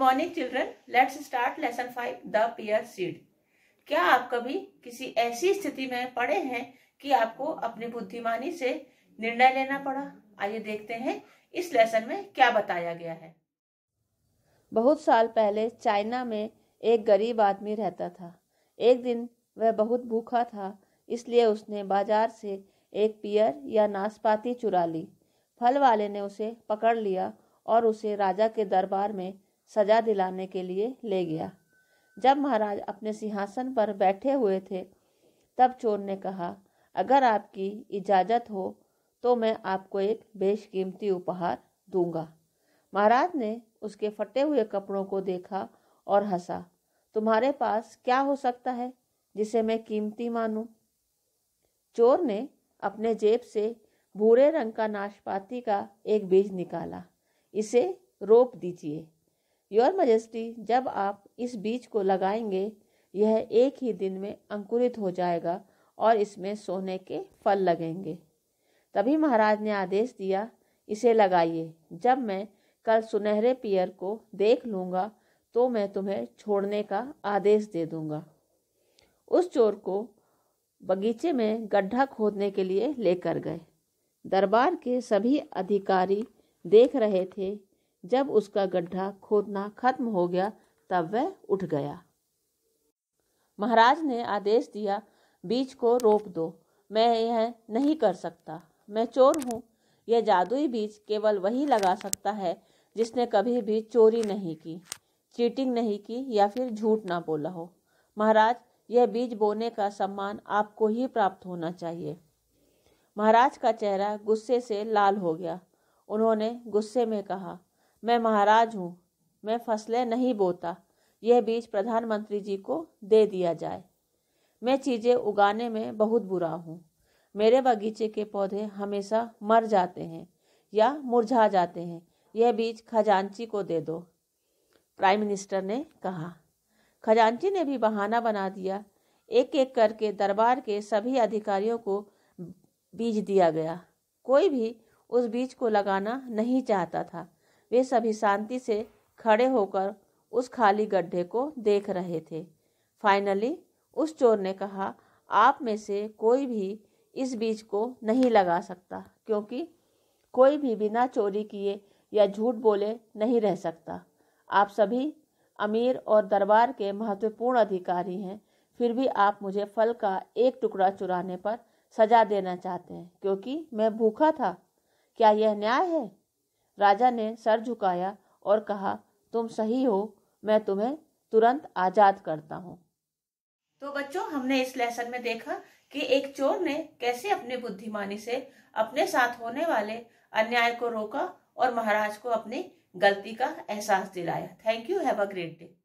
Morning children let's start lesson five the pear seed क्या आप कभी किसी ऐसी स्थिति में पड़े हैं कि आपको अपनी बुद्धिमानी से निर्णय लेना पड़ा आइए देखते हैं इस लेसन में क्या बताया गया है बहुत साल पहले चाइना में एक गरीब आदमी रहता था एक दिन वह बहुत भूखा था इसलिए उसने बाजार से एक पियर या नाशपाती चुरा ली फल वाले ने उसे पकड़ लिया और उसे राजा के दरबार में सजा दिलाने के लिए ले गया जब महाराज अपने सिंहासन पर बैठे हुए थे तब चोर ने कहा अगर आपकी इजाज़त हो तो मैं आपको एक बेशकीमती उपहार दूंगा महाराज ने उसके फटे हुए कपड़ों को देखा और हंसा तुम्हारे पास क्या हो सकता है जिसे मैं कीमती मानूं? चोर ने अपने जेब से भूरे रंग का नाशपाती का एक बीज निकाला इसे रोप दीजिए योर मजेस्टी जब आप इस बीज को लगाएंगे यह एक ही दिन में अंकुरित हो जाएगा और इसमें सोने के फल लगेंगे तभी महाराज ने आदेश दिया इसे लगाइए जब मैं कल सुनहरे पियर को देख लूँगा तो मैं तुम्हें छोड़ने का आदेश दे दूँगा उस चोर को बगीचे में गड्ढा खोदने के लिए लेकर गए दरबार के सभी अधिकारी देख रहे थे जब उसका गड्ढा खोदना खत्म हो गया तब वह उठ गया महाराज ने आदेश दिया बीज को रोप दो मैं यह नहीं कर सकता मैं चोर हूँ यह जादुई बीज केवल वही लगा सकता है जिसने कभी भी चोरी नहीं की चीटिंग नहीं की या फिर झूठ ना बोला हो महाराज यह बीज बोने का सम्मान आपको ही प्राप्त होना चाहिए महाराज का चेहरा गुस्से से लाल हो गया उन्होंने गुस्से में कहा मैं महाराज हूँ मैं फसलें नहीं बोता यह बीज प्रधानमंत्री जी को दे दिया जाए मैं चीज़ें उगाने में बहुत बुरा हूँ मेरे बगीचे के पौधे हमेशा मर जाते हैं या मुरझा जाते हैं यह बीज खजांची को दे दो प्राइम मिनिस्टर ने कहा खजांची ने भी बहाना बना दिया एक एक करके दरबार के सभी अधिकारियों को बीज दिया गया कोई भी उस बीज को लगाना नहीं चाहता था वे सभी शांति से खड़े होकर उस खाली गड्ढे को देख रहे थे फाइनली उस चोर ने कहा आप में से कोई भी इस बीज को नहीं लगा सकता क्योंकि कोई भी बिना चोरी किए या झूठ बोले नहीं रह सकता आप सभी अमीर और दरबार के महत्वपूर्ण अधिकारी हैं फिर भी आप मुझे फल का एक टुकड़ा चुराने पर सजा देना चाहते हैं क्योंकि मैं भूखा था क्या यह न्याय है राजा ने सर झुकाया और कहा तुम सही हो मैं तुम्हें तुरंत आजाद करता हूँ तो बच्चों हमने इस लेसन में देखा कि एक चोर ने कैसे अपनी बुद्धिमानी से अपने साथ होने वाले अन्याय को रोका और महाराज को अपनी गलती का एहसास दिलाया thank you have a great day